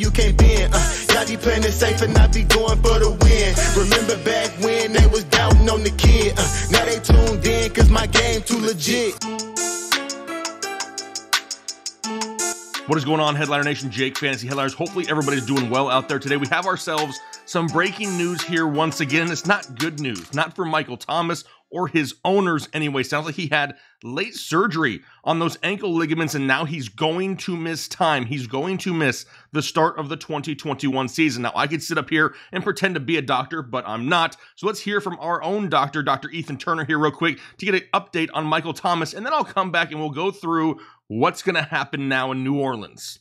you can't bend. Uh, y'all be playing it safe and I be going for the win. Remember back when they was doubting on the kid. Uh, now they tuned in cause my game too legit. What is going on, Headliner Nation? Jake Fantasy Headliners. Hopefully, everybody's doing well out there today. We have ourselves some breaking news here once again. It's not good news, not for Michael Thomas or his owners anyway. Sounds like he had late surgery on those ankle ligaments, and now he's going to miss time. He's going to miss the start of the 2021 season. Now, I could sit up here and pretend to be a doctor, but I'm not. So let's hear from our own doctor, Dr. Ethan Turner, here, real quick, to get an update on Michael Thomas, and then I'll come back and we'll go through what's going to happen now in New Orleans.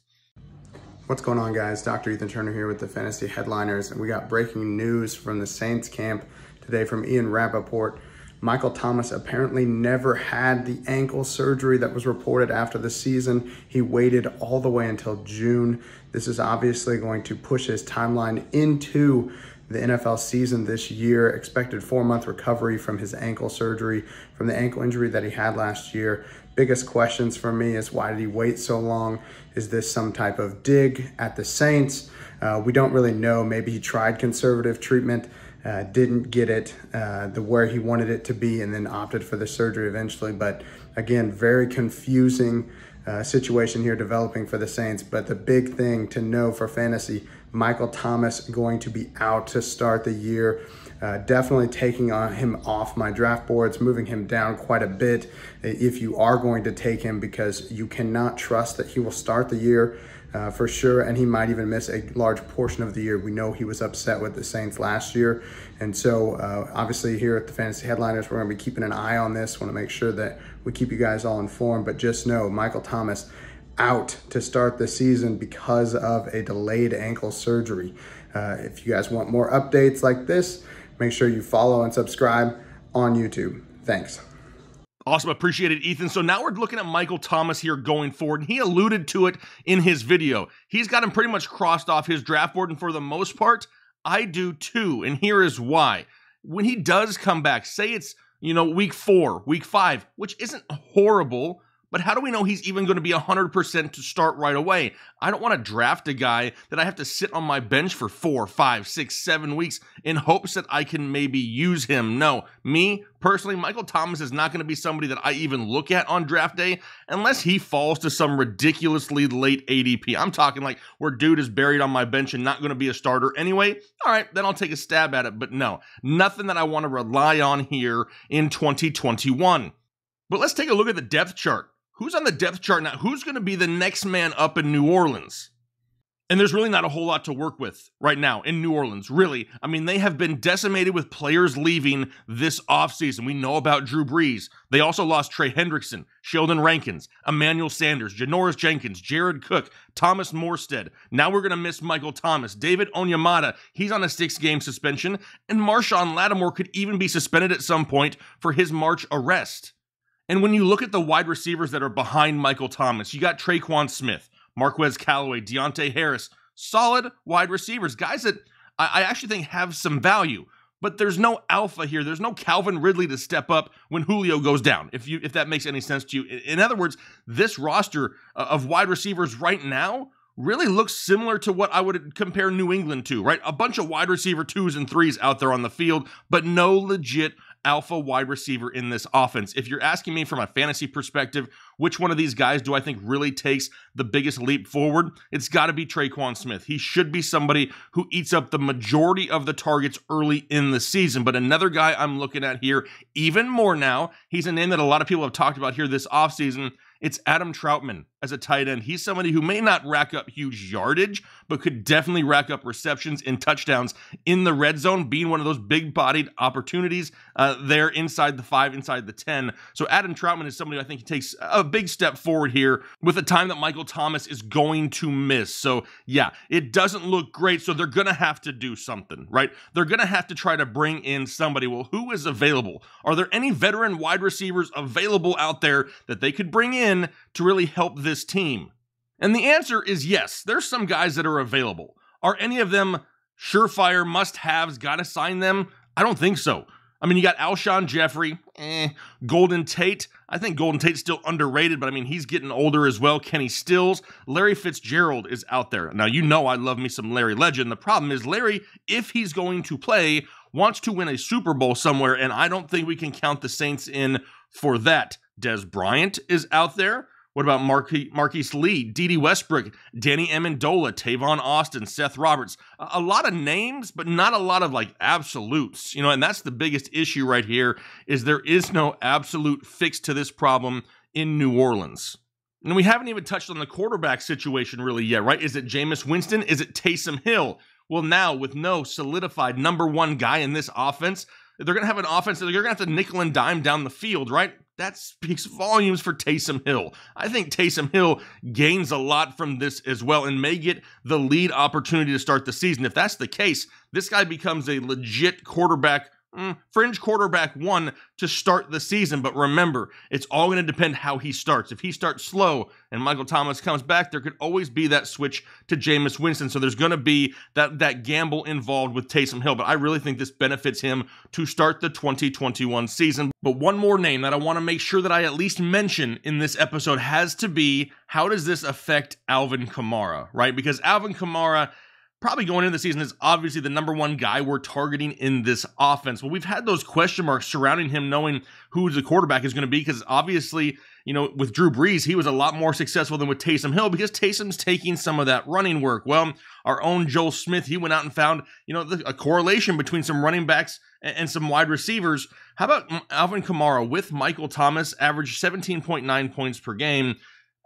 What's going on, guys? Dr. Ethan Turner here with the Fantasy Headliners, and we got breaking news from the Saints camp today from Ian Rappaport. Michael Thomas apparently never had the ankle surgery that was reported after the season. He waited all the way until June. This is obviously going to push his timeline into the NFL season this year, expected four month recovery from his ankle surgery, from the ankle injury that he had last year. Biggest questions for me is why did he wait so long? Is this some type of dig at the Saints? Uh, we don't really know. Maybe he tried conservative treatment uh, didn't get it uh, the where he wanted it to be and then opted for the surgery eventually. But again, very confusing uh, situation here developing for the Saints. But the big thing to know for fantasy, Michael Thomas going to be out to start the year. Uh, definitely taking on him off my draft boards, moving him down quite a bit uh, if you are going to take him because you cannot trust that he will start the year uh, for sure, and he might even miss a large portion of the year. We know he was upset with the Saints last year, and so uh, obviously here at the Fantasy Headliners, we're going to be keeping an eye on this. Want to make sure that we keep you guys all informed. But just know, Michael Thomas out to start the season because of a delayed ankle surgery. Uh, if you guys want more updates like this, make sure you follow and subscribe on YouTube. Thanks. Awesome. Appreciated, Ethan. So now we're looking at Michael Thomas here going forward, and he alluded to it in his video. He's got him pretty much crossed off his draft board, and for the most part, I do too. And here is why. When he does come back, say it's, you know, week four, week five, which isn't horrible but how do we know he's even going to be 100% to start right away? I don't want to draft a guy that I have to sit on my bench for four, five, six, seven weeks in hopes that I can maybe use him. No, me personally, Michael Thomas is not going to be somebody that I even look at on draft day unless he falls to some ridiculously late ADP. I'm talking like where dude is buried on my bench and not going to be a starter anyway. All right, then I'll take a stab at it. But no, nothing that I want to rely on here in 2021. But let's take a look at the depth chart who's on the depth chart now? Who's going to be the next man up in New Orleans? And there's really not a whole lot to work with right now in New Orleans, really. I mean, they have been decimated with players leaving this offseason. We know about Drew Brees. They also lost Trey Hendrickson, Sheldon Rankins, Emmanuel Sanders, Janoris Jenkins, Jared Cook, Thomas Morstead. Now we're going to miss Michael Thomas, David Onyemata. He's on a six game suspension, and Marshawn Lattimore could even be suspended at some point for his March arrest. And when you look at the wide receivers that are behind Michael Thomas, you got Traquan Smith, Marquez Callaway, Deontay Harris, solid wide receivers, guys that I, I actually think have some value. But there's no alpha here. There's no Calvin Ridley to step up when Julio goes down. If you if that makes any sense to you. In, in other words, this roster uh, of wide receivers right now really looks similar to what I would compare New England to, right? A bunch of wide receiver twos and threes out there on the field, but no legit alpha wide receiver in this offense. If you're asking me from a fantasy perspective, which one of these guys do I think really takes the biggest leap forward? It's got to be Traquan Smith. He should be somebody who eats up the majority of the targets early in the season. But another guy I'm looking at here, even more now, he's a name that a lot of people have talked about here this offseason. It's Adam Troutman as a tight end. He's somebody who may not rack up huge yardage, but could definitely rack up receptions and touchdowns in the red zone, being one of those big bodied opportunities uh, there inside the five, inside the 10. So Adam Troutman is somebody I think he takes a big step forward here with the time that Michael Thomas is going to miss. So, yeah, it doesn't look great. So they're going to have to do something, right? They're going to have to try to bring in somebody. Well, who is available? Are there any veteran wide receivers available out there that they could bring in to really help them? this team? And the answer is yes, there's some guys that are available. Are any of them surefire must haves? Gotta sign them? I don't think so. I mean, you got Alshon Jeffrey, eh, Golden Tate. I think Golden Tate's still underrated, but I mean, he's getting older as well. Kenny Stills, Larry Fitzgerald is out there. Now, you know I love me some Larry Legend. The problem is, Larry, if he's going to play, wants to win a Super Bowl somewhere, and I don't think we can count the Saints in for that. Des Bryant is out there. What about Marquise, Marquise Lee, Didi Westbrook, Danny Amendola, Tavon Austin, Seth Roberts? A, a lot of names, but not a lot of like absolutes, you know. And that's the biggest issue right here is there is no absolute fix to this problem in New Orleans. And we haven't even touched on the quarterback situation really yet, right? Is it Jameis Winston? Is it Taysom Hill? Well, now with no solidified number one guy in this offense, they're going to have an offense that they're going to have to nickel and dime down the field, right? That speaks volumes for Taysom Hill. I think Taysom Hill gains a lot from this as well and may get the lead opportunity to start the season. If that's the case, this guy becomes a legit quarterback Mm, fringe quarterback one to start the season. But remember, it's all going to depend how he starts. If he starts slow and Michael Thomas comes back, there could always be that switch to Jameis Winston. So there's going to be that that gamble involved with Taysom Hill. But I really think this benefits him to start the 2021 season. But one more name that I want to make sure that I at least mention in this episode has to be how does this affect Alvin Kamara, right? Because Alvin Kamara probably going into the season is obviously the number one guy we're targeting in this offense. Well, we've had those question marks surrounding him knowing who the quarterback is going to be because obviously, you know, with Drew Brees, he was a lot more successful than with Taysom Hill because Taysom's taking some of that running work. Well, our own Joel Smith, he went out and found, you know, a correlation between some running backs and some wide receivers. How about Alvin Kamara with Michael Thomas, averaged 17.9 points per game?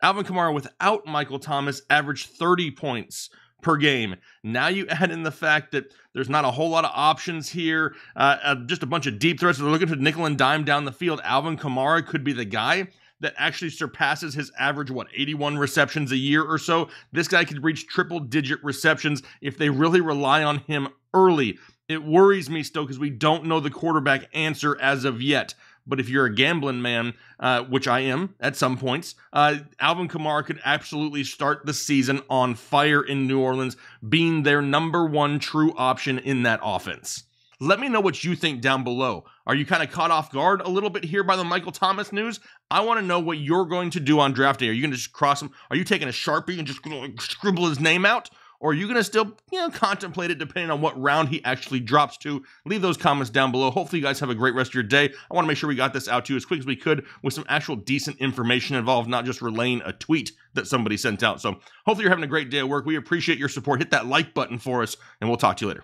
Alvin Kamara without Michael Thomas averaged 30 points per game. Now you add in the fact that there's not a whole lot of options here, uh, uh, just a bunch of deep threats. They're looking for nickel and dime down the field. Alvin Kamara could be the guy that actually surpasses his average, what, 81 receptions a year or so. This guy could reach triple digit receptions if they really rely on him early. It worries me still because we don't know the quarterback answer as of yet. But if you're a gambling man, uh, which I am at some points, uh, Alvin Kamara could absolutely start the season on fire in New Orleans, being their number one true option in that offense. Let me know what you think down below. Are you kind of caught off guard a little bit here by the Michael Thomas news? I want to know what you're going to do on draft day. Are you going to just cross him? Are you taking a sharpie and just scribble his name out? or are you going to still you know, contemplate it depending on what round he actually drops to? Leave those comments down below. Hopefully, you guys have a great rest of your day. I want to make sure we got this out to you as quick as we could with some actual decent information involved, not just relaying a tweet that somebody sent out. So, hopefully, you're having a great day at work. We appreciate your support. Hit that like button for us, and we'll talk to you later.